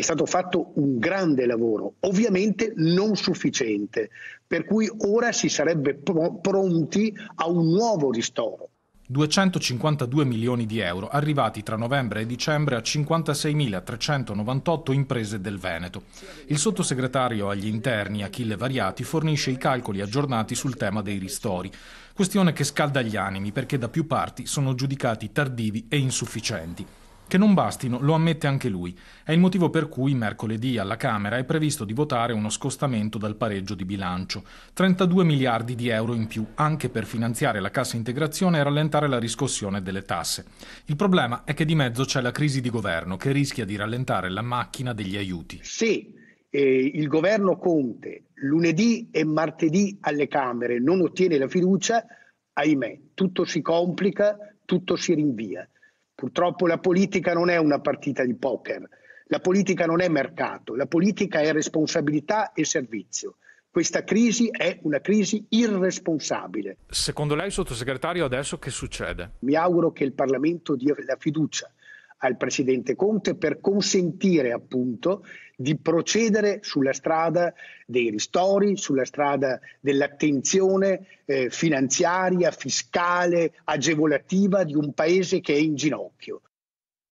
è stato fatto un grande lavoro, ovviamente non sufficiente, per cui ora si sarebbe pro- pronti a un nuovo ristoro. 252 milioni di euro arrivati tra novembre e dicembre a 56.398 imprese del Veneto. Il sottosegretario agli interni Achille Variati fornisce i calcoli aggiornati sul tema dei ristori, questione che scalda gli animi perché da più parti sono giudicati tardivi e insufficienti. Che non bastino lo ammette anche lui. È il motivo per cui mercoledì alla Camera è previsto di votare uno scostamento dal pareggio di bilancio. 32 miliardi di euro in più, anche per finanziare la cassa integrazione e rallentare la riscossione delle tasse. Il problema è che di mezzo c'è la crisi di governo che rischia di rallentare la macchina degli aiuti. Se eh, il governo Conte lunedì e martedì alle Camere non ottiene la fiducia, ahimè, tutto si complica, tutto si rinvia. Purtroppo la politica non è una partita di poker, la politica non è mercato, la politica è responsabilità e servizio. Questa crisi è una crisi irresponsabile. Secondo lei, sottosegretario, adesso che succede? Mi auguro che il Parlamento dia la fiducia al presidente Conte per consentire appunto di procedere sulla strada dei ristori, sulla strada dell'attenzione eh, finanziaria, fiscale, agevolativa di un paese che è in ginocchio.